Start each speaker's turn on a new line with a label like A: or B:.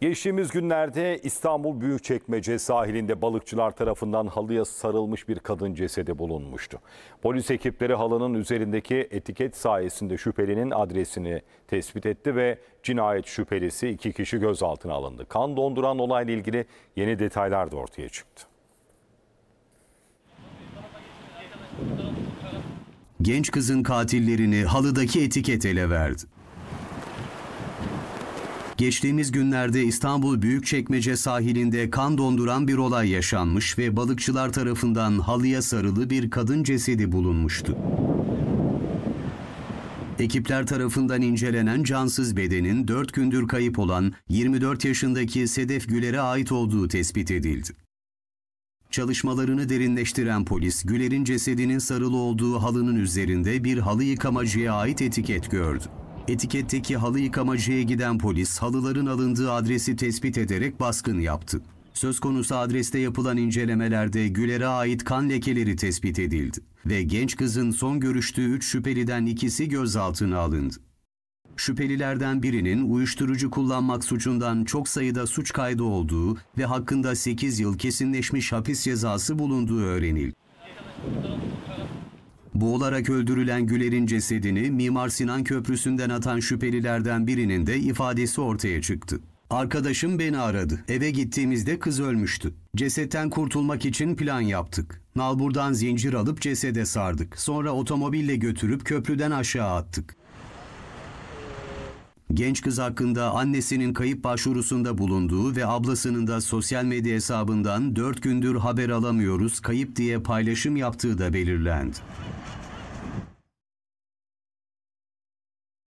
A: Geçtiğimiz günlerde İstanbul Büyükçekmece sahilinde balıkçılar tarafından halıya sarılmış bir kadın cesedi bulunmuştu. Polis ekipleri halının üzerindeki etiket sayesinde şüphelinin adresini tespit etti ve cinayet şüphelisi iki kişi gözaltına alındı. Kan donduran olayla ilgili yeni detaylar da ortaya çıktı.
B: Genç kızın katillerini halıdaki etiket ele verdi. Geçtiğimiz günlerde İstanbul Büyükçekmece sahilinde kan donduran bir olay yaşanmış ve balıkçılar tarafından halıya sarılı bir kadın cesedi bulunmuştu. Ekipler tarafından incelenen cansız bedenin 4 gündür kayıp olan 24 yaşındaki Sedef Güler'e ait olduğu tespit edildi. Çalışmalarını derinleştiren polis, Güler'in cesedinin sarılı olduğu halının üzerinde bir halı yıkamacıya ait etiket gördü. Etiketteki halı yıkamacıya giden polis halıların alındığı adresi tespit ederek baskın yaptı. Söz konusu adreste yapılan incelemelerde Güler'e ait kan lekeleri tespit edildi ve genç kızın son görüştüğü 3 şüpheliden ikisi gözaltına alındı. Şüphelilerden birinin uyuşturucu kullanmak suçundan çok sayıda suç kaydı olduğu ve hakkında 8 yıl kesinleşmiş hapis cezası bulunduğu öğrenildi. Boğularak öldürülen Güler'in cesedini Mimar Sinan Köprüsü'nden atan şüphelilerden birinin de ifadesi ortaya çıktı. Arkadaşım beni aradı. Eve gittiğimizde kız ölmüştü. Cesetten kurtulmak için plan yaptık. Nalbur'dan zincir alıp cesede sardık. Sonra otomobille götürüp köprüden aşağı attık. Genç kız hakkında annesinin kayıp başvurusunda bulunduğu ve ablasının da sosyal medya hesabından 4 gündür haber alamıyoruz kayıp
A: diye paylaşım yaptığı da belirlendi.